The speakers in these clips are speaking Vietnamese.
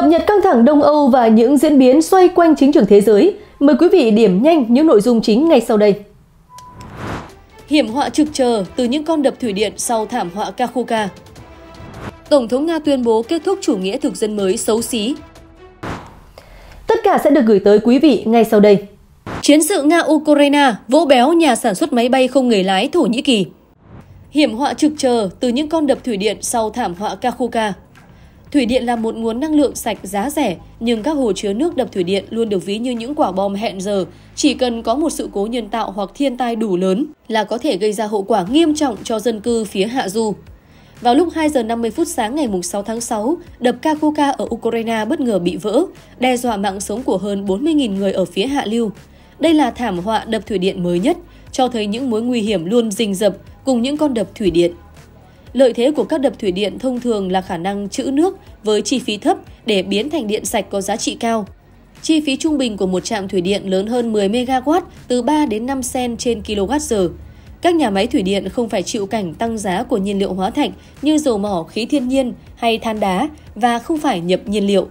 Cập nhật căng thẳng Đông Âu và những diễn biến xoay quanh chính trường thế giới, mời quý vị điểm nhanh những nội dung chính ngay sau đây. Hiểm họa trực chờ từ những con đập thủy điện sau thảm họa Kakhovka. Tổng thống Nga tuyên bố kết thúc chủ nghĩa thực dân mới xấu xí. Tất cả sẽ được gửi tới quý vị ngay sau đây. Chiến sự Nga-Ukraine vỗ béo nhà sản xuất máy bay không người lái Thổ Nhĩ Kỳ. Hiểm họa trực chờ từ những con đập thủy điện sau thảm họa Kakhovka. Thủy điện là một nguồn năng lượng sạch giá rẻ, nhưng các hồ chứa nước đập thủy điện luôn được ví như những quả bom hẹn giờ. Chỉ cần có một sự cố nhân tạo hoặc thiên tai đủ lớn là có thể gây ra hậu quả nghiêm trọng cho dân cư phía hạ du. Vào lúc 2 giờ 50 phút sáng ngày 6 tháng 6, đập Kakuka ở Ukraine bất ngờ bị vỡ, đe dọa mạng sống của hơn 40.000 người ở phía hạ lưu. Đây là thảm họa đập thủy điện mới nhất, cho thấy những mối nguy hiểm luôn rình rập cùng những con đập thủy điện Lợi thế của các đập thủy điện thông thường là khả năng trữ nước với chi phí thấp để biến thành điện sạch có giá trị cao. Chi phí trung bình của một trạm thủy điện lớn hơn 10 MW từ 3 đến 5 sen trên kWh. Các nhà máy thủy điện không phải chịu cảnh tăng giá của nhiên liệu hóa thạch như dầu mỏ, khí thiên nhiên hay than đá và không phải nhập nhiên liệu.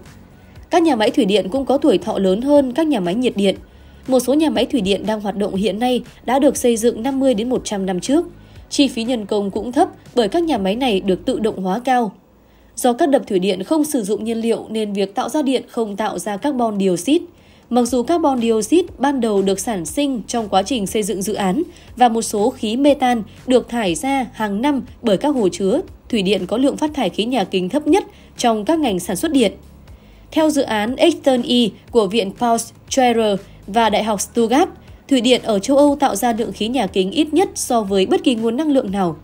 Các nhà máy thủy điện cũng có tuổi thọ lớn hơn các nhà máy nhiệt điện. Một số nhà máy thủy điện đang hoạt động hiện nay đã được xây dựng 50 đến 100 năm trước. Chi phí nhân công cũng thấp bởi các nhà máy này được tự động hóa cao. Do các đập thủy điện không sử dụng nhiên liệu nên việc tạo ra điện không tạo ra carbon dioxide. Mặc dù carbon dioxide ban đầu được sản sinh trong quá trình xây dựng dự án và một số khí metan được thải ra hàng năm bởi các hồ chứa, thủy điện có lượng phát thải khí nhà kính thấp nhất trong các ngành sản xuất điện. Theo dự án Extern E của Viện Paul Scherrer và Đại học Stuttgart, Thủy điện ở châu Âu tạo ra lượng khí nhà kính ít nhất so với bất kỳ nguồn năng lượng nào.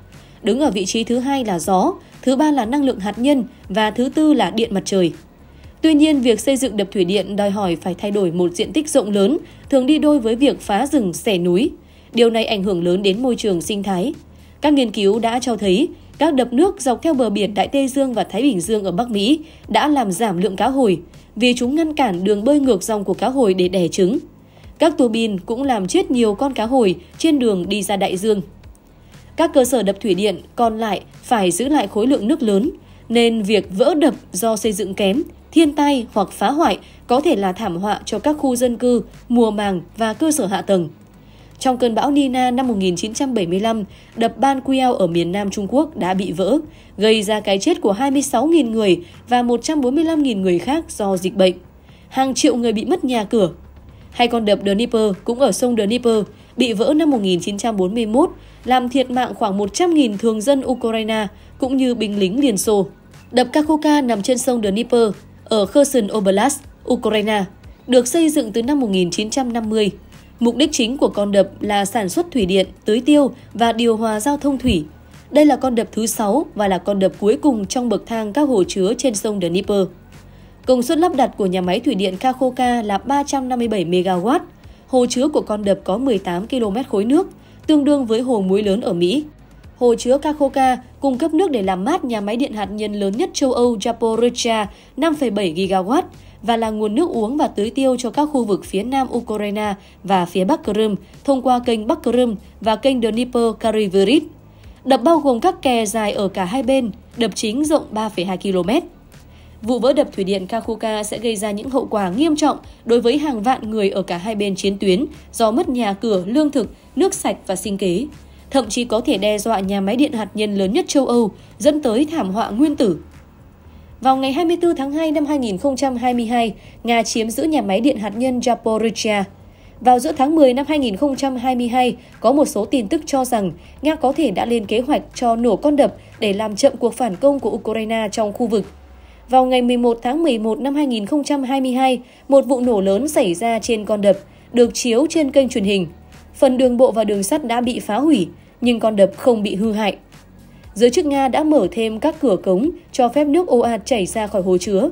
Đứng ở vị trí thứ hai là gió, thứ ba là năng lượng hạt nhân và thứ tư là điện mặt trời. Tuy nhiên, việc xây dựng đập thủy điện đòi hỏi phải thay đổi một diện tích rộng lớn, thường đi đôi với việc phá rừng, xẻ núi. Điều này ảnh hưởng lớn đến môi trường sinh thái. Các nghiên cứu đã cho thấy, các đập nước dọc theo bờ biển Đại Tây Dương và Thái Bình Dương ở Bắc Mỹ đã làm giảm lượng cá hồi, vì chúng ngăn cản đường bơi ngược dòng của cá hồi để đẻ trứng. Các tua bin cũng làm chết nhiều con cá hồi trên đường đi ra đại dương. Các cơ sở đập thủy điện còn lại phải giữ lại khối lượng nước lớn, nên việc vỡ đập do xây dựng kém, thiên tai hoặc phá hoại có thể là thảm họa cho các khu dân cư, mùa màng và cơ sở hạ tầng. Trong cơn bão Nina năm 1975, đập Ban Kueo ở miền Nam Trung Quốc đã bị vỡ, gây ra cái chết của 26.000 người và 145.000 người khác do dịch bệnh. Hàng triệu người bị mất nhà cửa, Hai con đập Dnieper cũng ở sông Dnieper bị vỡ năm 1941, làm thiệt mạng khoảng 100.000 thường dân Ukraine cũng như binh lính Liên Xô. Đập Kakhovka nằm trên sông Dnieper ở Kherson Oblast, Ukraine, được xây dựng từ năm 1950. Mục đích chính của con đập là sản xuất thủy điện, tưới tiêu và điều hòa giao thông thủy. Đây là con đập thứ 6 và là con đập cuối cùng trong bậc thang các hồ chứa trên sông Dnieper. Công suất lắp đặt của nhà máy thủy điện Kakhoka là 357 MW. Hồ chứa của con đập có 18 km khối nước, tương đương với hồ muối lớn ở Mỹ. Hồ chứa Kakhoka cung cấp nước để làm mát nhà máy điện hạt nhân lớn nhất châu Âu Zaporizhia 5,7 GW và là nguồn nước uống và tưới tiêu cho các khu vực phía nam Ukraine và phía Bắc Crimea thông qua kênh Bắc Crimea và kênh Dnieper Karivirit. Đập bao gồm các kè dài ở cả hai bên, đập chính rộng 3,2 km. Vụ vỡ đập thủy điện Kakuka sẽ gây ra những hậu quả nghiêm trọng đối với hàng vạn người ở cả hai bên chiến tuyến do mất nhà cửa, lương thực, nước sạch và sinh kế. Thậm chí có thể đe dọa nhà máy điện hạt nhân lớn nhất châu Âu, dẫn tới thảm họa nguyên tử. Vào ngày 24 tháng 2 năm 2022, Nga chiếm giữ nhà máy điện hạt nhân Zaporizhia. Vào giữa tháng 10 năm 2022, có một số tin tức cho rằng Nga có thể đã lên kế hoạch cho nổ con đập để làm chậm cuộc phản công của Ukraine trong khu vực. Vào ngày 11 tháng 11 năm 2022, một vụ nổ lớn xảy ra trên con đập, được chiếu trên kênh truyền hình. Phần đường bộ và đường sắt đã bị phá hủy, nhưng con đập không bị hư hại. Giới chức Nga đã mở thêm các cửa cống cho phép nước ồ ạt chảy ra khỏi hồ chứa.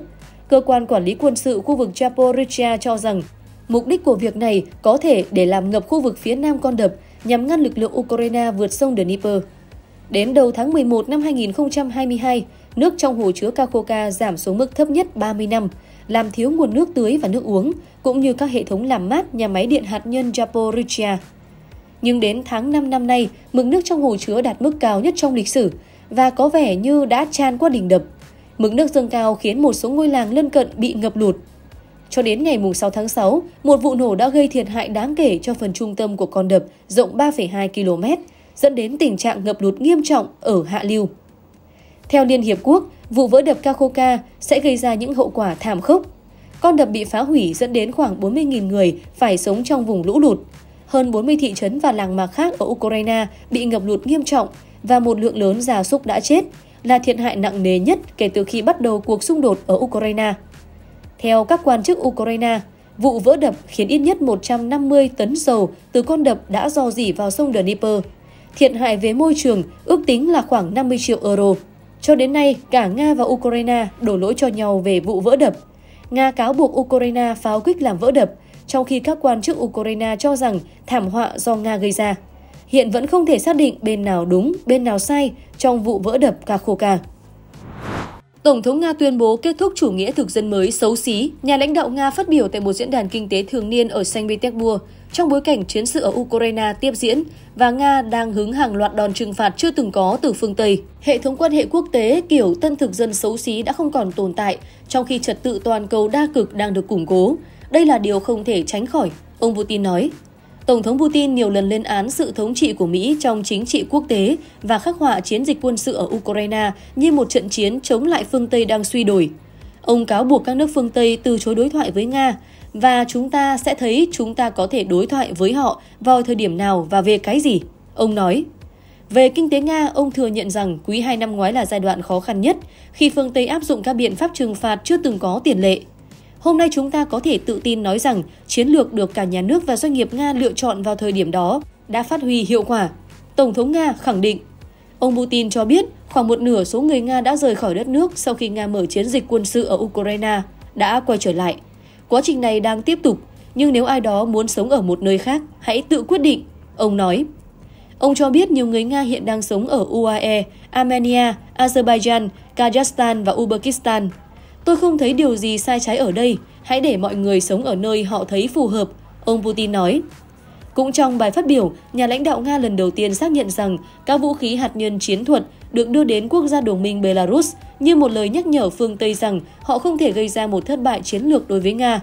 Cơ quan quản lý quân sự khu vực Zaporizhia cho rằng mục đích của việc này có thể để làm ngập khu vực phía nam con đập nhằm ngăn lực lượng Ukraine vượt sông Dnipro. Đến đầu tháng 11 năm 2022, nước trong hồ chứa Kakoka giảm xuống mức thấp nhất 30 năm, làm thiếu nguồn nước tưới và nước uống, cũng như các hệ thống làm mát nhà máy điện hạt nhân Zaporizhia. Nhưng đến tháng 5 năm nay, mực nước trong hồ chứa đạt mức cao nhất trong lịch sử và có vẻ như đã tràn qua đỉnh đập. Mực nước dâng cao khiến một số ngôi làng lân cận bị ngập lụt. Cho đến ngày 6 tháng 6, một vụ nổ đã gây thiệt hại đáng kể cho phần trung tâm của con đập rộng 3,2 km, dẫn đến tình trạng ngập lụt nghiêm trọng ở hạ lưu. Theo Liên Hiệp Quốc, vụ vỡ đập Kakhoka sẽ gây ra những hậu quả thảm khốc. Con đập bị phá hủy dẫn đến khoảng 40.000 người phải sống trong vùng lũ lụt. Hơn 40 thị trấn và làng mạc khác ở Ukraine bị ngập lụt nghiêm trọng và một lượng lớn gia súc đã chết, là thiệt hại nặng nề nhất kể từ khi bắt đầu cuộc xung đột ở Ukraine. Theo các quan chức Ukraine, vụ vỡ đập khiến ít nhất 150 tấn dầu từ con đập đã dò dỉ vào sông Dnipro. Thiệt hại về môi trường ước tính là khoảng 50 triệu euro. Cho đến nay, cả Nga và Ukraine đổ lỗi cho nhau về vụ vỡ đập. Nga cáo buộc Ukraine pháo kích làm vỡ đập, trong khi các quan chức Ukraine cho rằng thảm họa do Nga gây ra. Hiện vẫn không thể xác định bên nào đúng, bên nào sai trong vụ vỡ đập Kakhovka. Tổng thống Nga tuyên bố kết thúc chủ nghĩa thực dân mới xấu xí, nhà lãnh đạo Nga phát biểu tại một diễn đàn kinh tế thường niên ở Saint Petersburg trong bối cảnh chiến sự ở Ukraine tiếp diễn và Nga đang hứng hàng loạt đòn trừng phạt chưa từng có từ phương Tây. Hệ thống quan hệ quốc tế kiểu tân thực dân xấu xí đã không còn tồn tại, trong khi trật tự toàn cầu đa cực đang được củng cố. Đây là điều không thể tránh khỏi, ông Putin nói. Tổng thống Putin nhiều lần lên án sự thống trị của Mỹ trong chính trị quốc tế và khắc họa chiến dịch quân sự ở Ukraine như một trận chiến chống lại phương Tây đang suy đổi. Ông cáo buộc các nước phương Tây từ chối đối thoại với Nga và chúng ta sẽ thấy chúng ta có thể đối thoại với họ vào thời điểm nào và về cái gì, ông nói. Về kinh tế Nga, ông thừa nhận rằng quý 2 năm ngoái là giai đoạn khó khăn nhất khi phương Tây áp dụng các biện pháp trừng phạt chưa từng có tiền lệ – Hôm nay chúng ta có thể tự tin nói rằng chiến lược được cả nhà nước và doanh nghiệp Nga lựa chọn vào thời điểm đó đã phát huy hiệu quả. Tổng thống Nga khẳng định. Ông Putin cho biết khoảng một nửa số người Nga đã rời khỏi đất nước sau khi Nga mở chiến dịch quân sự ở Ukraine đã quay trở lại. Quá trình này đang tiếp tục, nhưng nếu ai đó muốn sống ở một nơi khác, hãy tự quyết định, ông nói. Ông cho biết nhiều người Nga hiện đang sống ở UAE, Armenia, Azerbaijan, Kazakhstan và Uzbekistan Tôi không thấy điều gì sai trái ở đây, hãy để mọi người sống ở nơi họ thấy phù hợp, ông Putin nói. Cũng trong bài phát biểu, nhà lãnh đạo Nga lần đầu tiên xác nhận rằng các vũ khí hạt nhân chiến thuật được đưa đến quốc gia đồng minh Belarus như một lời nhắc nhở phương Tây rằng họ không thể gây ra một thất bại chiến lược đối với Nga.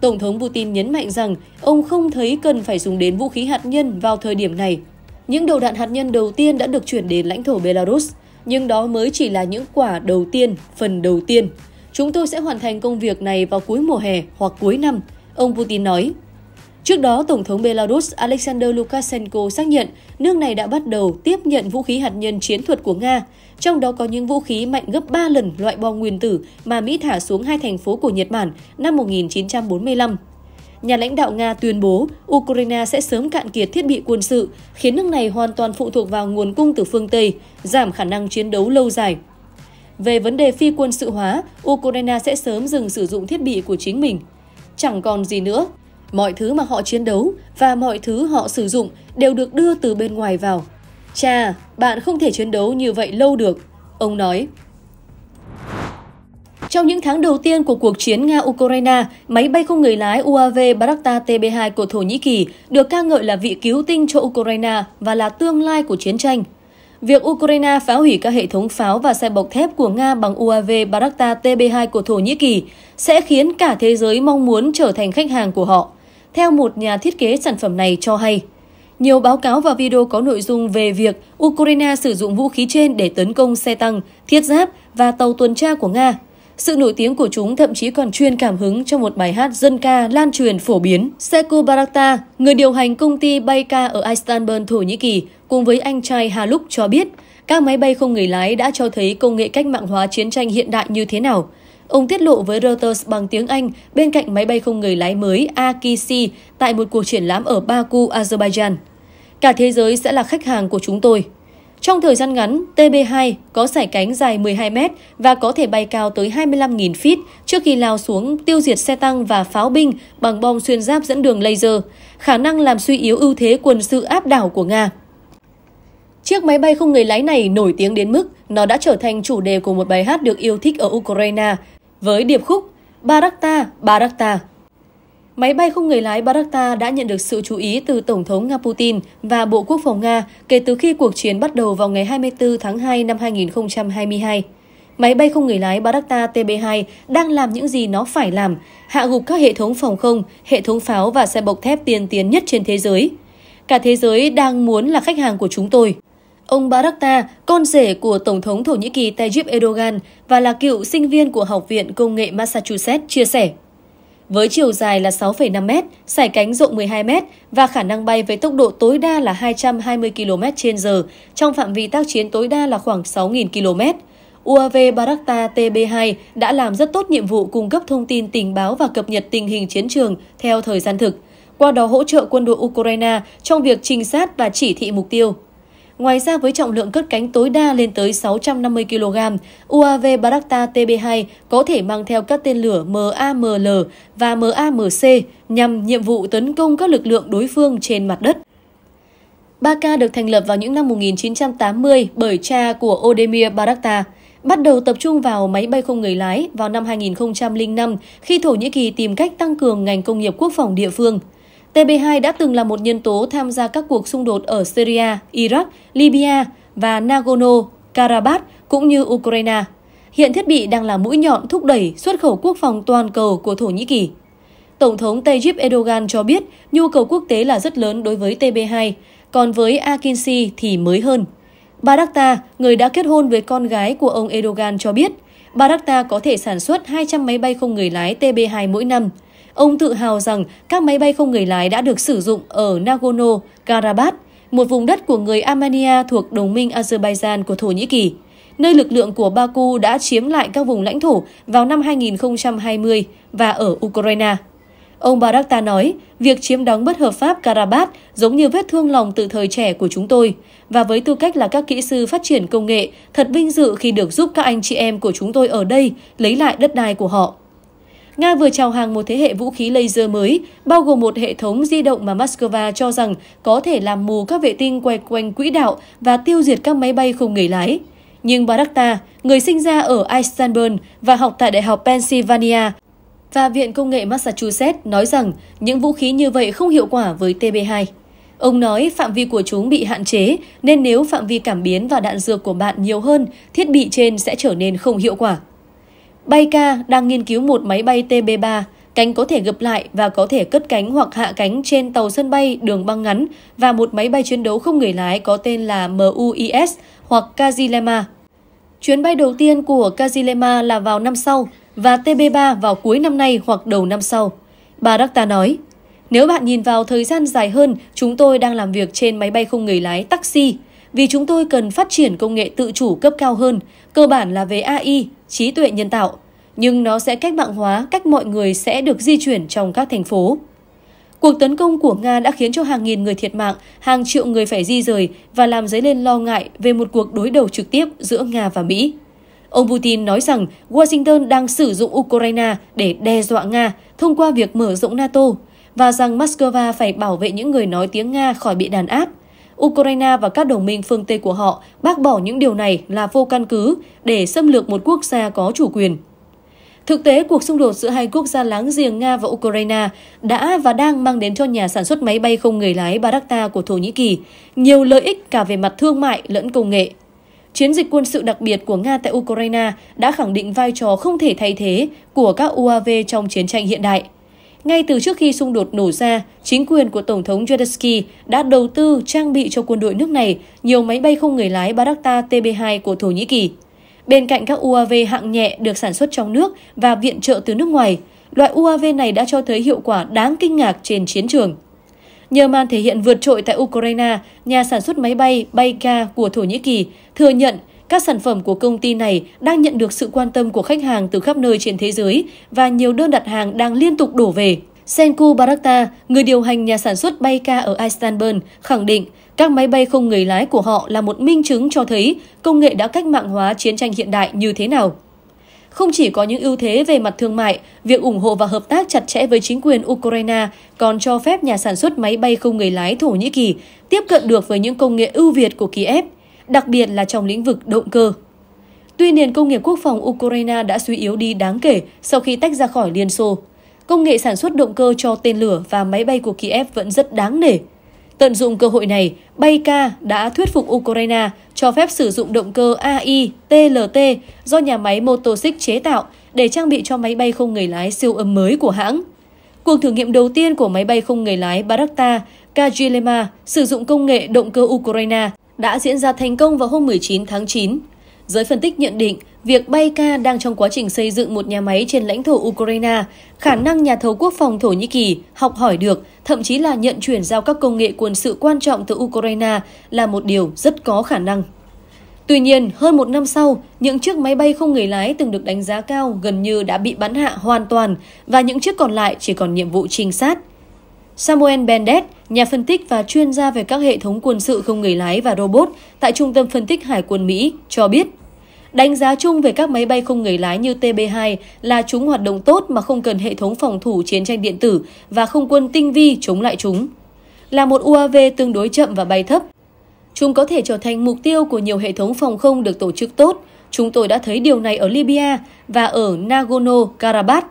Tổng thống Putin nhấn mạnh rằng ông không thấy cần phải dùng đến vũ khí hạt nhân vào thời điểm này. Những đầu đạn hạt nhân đầu tiên đã được chuyển đến lãnh thổ Belarus, nhưng đó mới chỉ là những quả đầu tiên, phần đầu tiên. Chúng tôi sẽ hoàn thành công việc này vào cuối mùa hè hoặc cuối năm, ông Putin nói. Trước đó, Tổng thống Belarus Alexander Lukashenko xác nhận nước này đã bắt đầu tiếp nhận vũ khí hạt nhân chiến thuật của Nga, trong đó có những vũ khí mạnh gấp 3 lần loại bom nguyên tử mà Mỹ thả xuống hai thành phố của Nhật Bản năm 1945. Nhà lãnh đạo Nga tuyên bố Ukraine sẽ sớm cạn kiệt thiết bị quân sự, khiến nước này hoàn toàn phụ thuộc vào nguồn cung từ phương Tây, giảm khả năng chiến đấu lâu dài về vấn đề phi quân sự hóa, Ukraine sẽ sớm dừng sử dụng thiết bị của chính mình. Chẳng còn gì nữa, mọi thứ mà họ chiến đấu và mọi thứ họ sử dụng đều được đưa từ bên ngoài vào. Chà, bạn không thể chiến đấu như vậy lâu được, ông nói. Trong những tháng đầu tiên của cuộc chiến Nga-Ukraine, máy bay không người lái UAV Barakta TB2 của Thổ Nhĩ Kỳ được ca ngợi là vị cứu tinh cho Ukraine và là tương lai của chiến tranh. Việc Ukraine phá hủy các hệ thống pháo và xe bọc thép của Nga bằng UAV Barakta TB2 của Thổ Nhĩ Kỳ sẽ khiến cả thế giới mong muốn trở thành khách hàng của họ, theo một nhà thiết kế sản phẩm này cho hay. Nhiều báo cáo và video có nội dung về việc Ukraine sử dụng vũ khí trên để tấn công xe tăng, thiết giáp và tàu tuần tra của Nga. Sự nổi tiếng của chúng thậm chí còn chuyên cảm hứng cho một bài hát dân ca lan truyền phổ biến. Seku Barakta, người điều hành công ty Bayka ở Istanbul, Thổ Nhĩ Kỳ, cùng với anh trai Hà Lúc cho biết các máy bay không người lái đã cho thấy công nghệ cách mạng hóa chiến tranh hiện đại như thế nào. Ông tiết lộ với Reuters bằng tiếng Anh bên cạnh máy bay không người lái mới Akisi tại một cuộc triển lãm ở Baku, Azerbaijan. Cả thế giới sẽ là khách hàng của chúng tôi. Trong thời gian ngắn, TB2 có sải cánh dài 12 mét và có thể bay cao tới 25.000 feet trước khi lao xuống tiêu diệt xe tăng và pháo binh bằng bom xuyên giáp dẫn đường laser, khả năng làm suy yếu ưu thế quân sự áp đảo của Nga. Chiếc máy bay không người lái này nổi tiếng đến mức nó đã trở thành chủ đề của một bài hát được yêu thích ở Ukraine với điệp khúc Barakta, Barakta. Máy bay không người lái Barakta đã nhận được sự chú ý từ Tổng thống Nga Putin và Bộ Quốc phòng Nga kể từ khi cuộc chiến bắt đầu vào ngày 24 tháng 2 năm 2022. Máy bay không người lái Barakta TB2 đang làm những gì nó phải làm, hạ gục các hệ thống phòng không, hệ thống pháo và xe bọc thép tiên tiến nhất trên thế giới. Cả thế giới đang muốn là khách hàng của chúng tôi. Ông Barakta, con rể của Tổng thống Thổ Nhĩ Kỳ Tayyip Erdogan và là cựu sinh viên của Học viện Công nghệ Massachusetts, chia sẻ. Với chiều dài là 6,5 m, sải cánh rộng 12 m và khả năng bay với tốc độ tối đa là 220 km h trong phạm vi tác chiến tối đa là khoảng 6.000 km. UAV Barakta TB2 đã làm rất tốt nhiệm vụ cung cấp thông tin tình báo và cập nhật tình hình chiến trường theo thời gian thực, qua đó hỗ trợ quân đội Ukraine trong việc trinh sát và chỉ thị mục tiêu. Ngoài ra với trọng lượng cất cánh tối đa lên tới 650 kg, UAV Barakta TB2 có thể mang theo các tên lửa MAML và MAMC nhằm nhiệm vụ tấn công các lực lượng đối phương trên mặt đất. Baka được thành lập vào những năm 1980 bởi cha của Odemir Barakta bắt đầu tập trung vào máy bay không người lái vào năm 2005 khi Thổ Nhĩ Kỳ tìm cách tăng cường ngành công nghiệp quốc phòng địa phương. TB2 đã từng là một nhân tố tham gia các cuộc xung đột ở Syria, Iraq, Libya và Nagorno-Karabakh cũng như Ukraine. Hiện thiết bị đang là mũi nhọn thúc đẩy xuất khẩu quốc phòng toàn cầu của Thổ Nhĩ Kỳ. Tổng thống Tayyip Erdogan cho biết nhu cầu quốc tế là rất lớn đối với TB2, còn với Akinci thì mới hơn. Bà Dakta, người đã kết hôn với con gái của ông Erdogan cho biết, Barakta có thể sản xuất 200 máy bay không người lái TB2 mỗi năm. Ông tự hào rằng các máy bay không người lái đã được sử dụng ở Nagorno-Karabakh, một vùng đất của người Armenia thuộc đồng minh Azerbaijan của Thổ Nhĩ Kỳ, nơi lực lượng của Baku đã chiếm lại các vùng lãnh thổ vào năm 2020 và ở Ukraine. Ông Barakta nói, việc chiếm đóng bất hợp pháp Karabakh giống như vết thương lòng từ thời trẻ của chúng tôi. Và với tư cách là các kỹ sư phát triển công nghệ, thật vinh dự khi được giúp các anh chị em của chúng tôi ở đây lấy lại đất đai của họ. Nga vừa chào hàng một thế hệ vũ khí laser mới, bao gồm một hệ thống di động mà Moscow cho rằng có thể làm mù các vệ tinh quay quanh quỹ đạo và tiêu diệt các máy bay không người lái. Nhưng Barakta, người sinh ra ở Istanbul và học tại Đại học Pennsylvania và Viện Công nghệ Massachusetts nói rằng những vũ khí như vậy không hiệu quả với TB2. Ông nói phạm vi của chúng bị hạn chế, nên nếu phạm vi cảm biến và đạn dược của bạn nhiều hơn, thiết bị trên sẽ trở nên không hiệu quả. Bayka đang nghiên cứu một máy bay TB3, cánh có thể gập lại và có thể cất cánh hoặc hạ cánh trên tàu sân bay đường băng ngắn và một máy bay chiến đấu không người lái có tên là MUIS hoặc Kazilema. Chuyến bay đầu tiên của Kazilema là vào năm sau và TB3 vào cuối năm nay hoặc đầu năm sau. Bà Rakta nói, nếu bạn nhìn vào thời gian dài hơn, chúng tôi đang làm việc trên máy bay không người lái taxi vì chúng tôi cần phát triển công nghệ tự chủ cấp cao hơn, cơ bản là về AI, trí tuệ nhân tạo nhưng nó sẽ cách mạng hóa cách mọi người sẽ được di chuyển trong các thành phố. Cuộc tấn công của Nga đã khiến cho hàng nghìn người thiệt mạng, hàng triệu người phải di rời và làm dấy lên lo ngại về một cuộc đối đầu trực tiếp giữa Nga và Mỹ. Ông Putin nói rằng Washington đang sử dụng Ukraine để đe dọa Nga thông qua việc mở rộng NATO và rằng Moscow phải bảo vệ những người nói tiếng Nga khỏi bị đàn áp. Ukraine và các đồng minh phương Tây của họ bác bỏ những điều này là vô căn cứ để xâm lược một quốc gia có chủ quyền. Thực tế, cuộc xung đột giữa hai quốc gia láng giềng Nga và Ukraine đã và đang mang đến cho nhà sản xuất máy bay không người lái Baraktar của Thổ Nhĩ Kỳ nhiều lợi ích cả về mặt thương mại lẫn công nghệ. Chiến dịch quân sự đặc biệt của Nga tại Ukraine đã khẳng định vai trò không thể thay thế của các UAV trong chiến tranh hiện đại. Ngay từ trước khi xung đột nổ ra, chính quyền của Tổng thống Zelensky đã đầu tư trang bị cho quân đội nước này nhiều máy bay không người lái Baraktar TB2 của Thổ Nhĩ Kỳ. Bên cạnh các UAV hạng nhẹ được sản xuất trong nước và viện trợ từ nước ngoài, loại UAV này đã cho thấy hiệu quả đáng kinh ngạc trên chiến trường. Nhờ màn thể hiện vượt trội tại Ukraine, nhà sản xuất máy bay Bayka của Thổ Nhĩ Kỳ thừa nhận các sản phẩm của công ty này đang nhận được sự quan tâm của khách hàng từ khắp nơi trên thế giới và nhiều đơn đặt hàng đang liên tục đổ về. Senku Barakta, người điều hành nhà sản xuất Bayka ở Istanbul, khẳng định các máy bay không người lái của họ là một minh chứng cho thấy công nghệ đã cách mạng hóa chiến tranh hiện đại như thế nào. Không chỉ có những ưu thế về mặt thương mại, việc ủng hộ và hợp tác chặt chẽ với chính quyền Ukraine còn cho phép nhà sản xuất máy bay không người lái Thổ Nhĩ Kỳ tiếp cận được với những công nghệ ưu việt của Kiev, đặc biệt là trong lĩnh vực động cơ. Tuy nền công nghiệp quốc phòng Ukraine đã suy yếu đi đáng kể sau khi tách ra khỏi Liên Xô, công nghệ sản xuất động cơ cho tên lửa và máy bay của Kiev vẫn rất đáng nể. Tận dụng cơ hội này, Bayka đã thuyết phục Ukraine cho phép sử dụng động cơ AI TLT do nhà máy Motosic chế tạo để trang bị cho máy bay không người lái siêu âm mới của hãng. Cuộc thử nghiệm đầu tiên của máy bay không người lái Barakta Kajilema sử dụng công nghệ động cơ Ukraine đã diễn ra thành công vào hôm 19 tháng 9. Giới phân tích nhận định Việc Bayka đang trong quá trình xây dựng một nhà máy trên lãnh thổ Ukraine, khả năng nhà thầu quốc phòng Thổ Nhĩ Kỳ học hỏi được, thậm chí là nhận chuyển giao các công nghệ quân sự quan trọng từ Ukraine là một điều rất có khả năng. Tuy nhiên, hơn một năm sau, những chiếc máy bay không người lái từng được đánh giá cao gần như đã bị bắn hạ hoàn toàn và những chiếc còn lại chỉ còn nhiệm vụ trinh sát. Samuel Bendet, nhà phân tích và chuyên gia về các hệ thống quân sự không người lái và robot tại Trung tâm Phân tích Hải quân Mỹ, cho biết Đánh giá chung về các máy bay không người lái như TB2 là chúng hoạt động tốt mà không cần hệ thống phòng thủ chiến tranh điện tử và không quân tinh vi chống lại chúng. Là một UAV tương đối chậm và bay thấp, chúng có thể trở thành mục tiêu của nhiều hệ thống phòng không được tổ chức tốt. Chúng tôi đã thấy điều này ở Libya và ở Nagorno-Karabakh.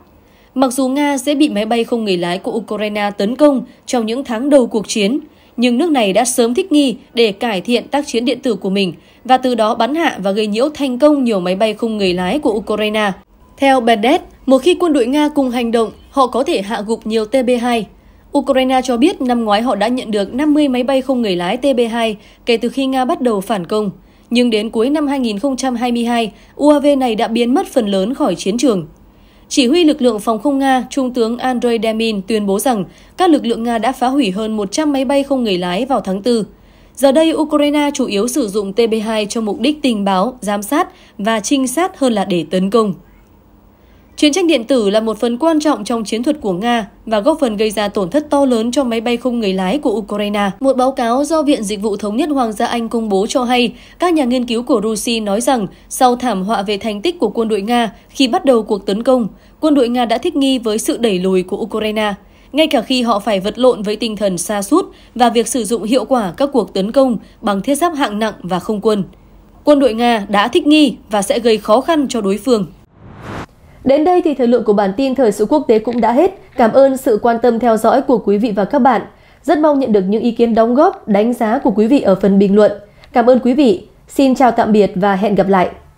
Mặc dù Nga sẽ bị máy bay không người lái của Ukraine tấn công trong những tháng đầu cuộc chiến, nhưng nước này đã sớm thích nghi để cải thiện tác chiến điện tử của mình và từ đó bắn hạ và gây nhiễu thành công nhiều máy bay không người lái của Ukraine. Theo Bendet, một khi quân đội Nga cùng hành động, họ có thể hạ gục nhiều TB2. Ukraine cho biết năm ngoái họ đã nhận được 50 máy bay không người lái TB2 kể từ khi Nga bắt đầu phản công. Nhưng đến cuối năm 2022, UAV này đã biến mất phần lớn khỏi chiến trường. Chỉ huy lực lượng phòng không Nga, Trung tướng Andrei Demin tuyên bố rằng các lực lượng Nga đã phá hủy hơn 100 máy bay không người lái vào tháng 4. Giờ đây, Ukraine chủ yếu sử dụng TB2 cho mục đích tình báo, giám sát và trinh sát hơn là để tấn công. Chiến tranh điện tử là một phần quan trọng trong chiến thuật của Nga và góp phần gây ra tổn thất to lớn cho máy bay không người lái của Ukraine. Một báo cáo do Viện Dịch vụ Thống nhất Hoàng gia Anh công bố cho hay, các nhà nghiên cứu của Russia nói rằng sau thảm họa về thành tích của quân đội Nga khi bắt đầu cuộc tấn công, quân đội Nga đã thích nghi với sự đẩy lùi của Ukraine ngay cả khi họ phải vật lộn với tinh thần xa sút và việc sử dụng hiệu quả các cuộc tấn công bằng thiết giáp hạng nặng và không quân. Quân đội Nga đã thích nghi và sẽ gây khó khăn cho đối phương. Đến đây thì thời lượng của bản tin thời sự quốc tế cũng đã hết. Cảm ơn sự quan tâm theo dõi của quý vị và các bạn. Rất mong nhận được những ý kiến đóng góp, đánh giá của quý vị ở phần bình luận. Cảm ơn quý vị. Xin chào tạm biệt và hẹn gặp lại.